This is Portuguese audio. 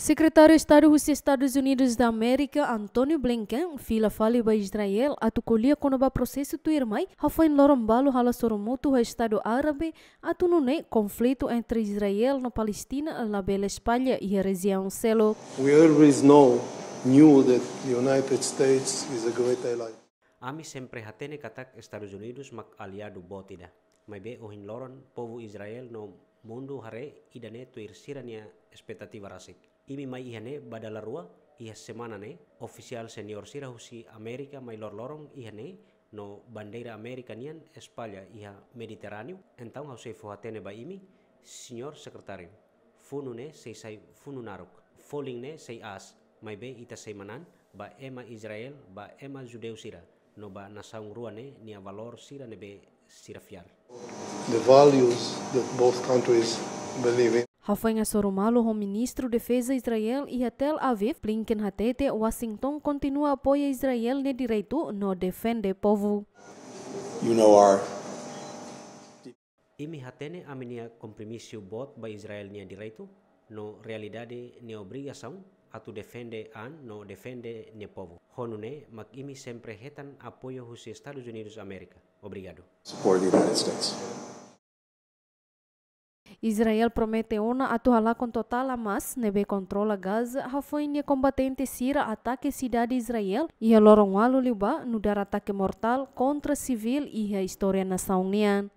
Secretário-Estado dos Estados Unidos da América, Antônio Blinken, fila fale para Israel, atucolhia quando o processo do irmão, Rafael Lorombalo hala soromoto o Estado Árabe, atunune conflito entre Israel no Palestina, na Bela Espanha e a região selo. We always know, knew that the United States is a great ally. Ami sempre hatene katak Estados Unidos mak aliado botida. Mas bem, o Hinloron, povo Israel, não mondo hare idane tuir sirania expectativa rasik imi mai ihane badala rua ia semana ne ofisial senior sirahusi Amerika mai lor lorong ihane no bandeira Amerika nian España iha Mediterráneo então hause fuhatene ba imi senior secretario funune sei sai fununaruk foling ne sei as mai be ita ba ema Israel ba ema Judeusira sira no ba nasaung ruane nia valor sira be sirafiar. Oh. the values that both countries believe in. Hafanya Sorumalu, o ministro de Defesa Israel, e a Tel Aviv, Blinken Hatete, Washington continua a apoiar Israel no direito no defende povo. You know our Imi hatene a minha compromisso bot ba Israel nia direito no realidade ne obrigação atu defende an no defende ne povo. Honune mak imi sempre hetan apoio hos Estados Unidos América. Obrigado. Support the United States. Israel promete una atuhala con total amas nebe controla Gaza hafoinha combatente sira ataque cidade Israel e a lorongalu liba nudar ataque mortal contra civil iha e a história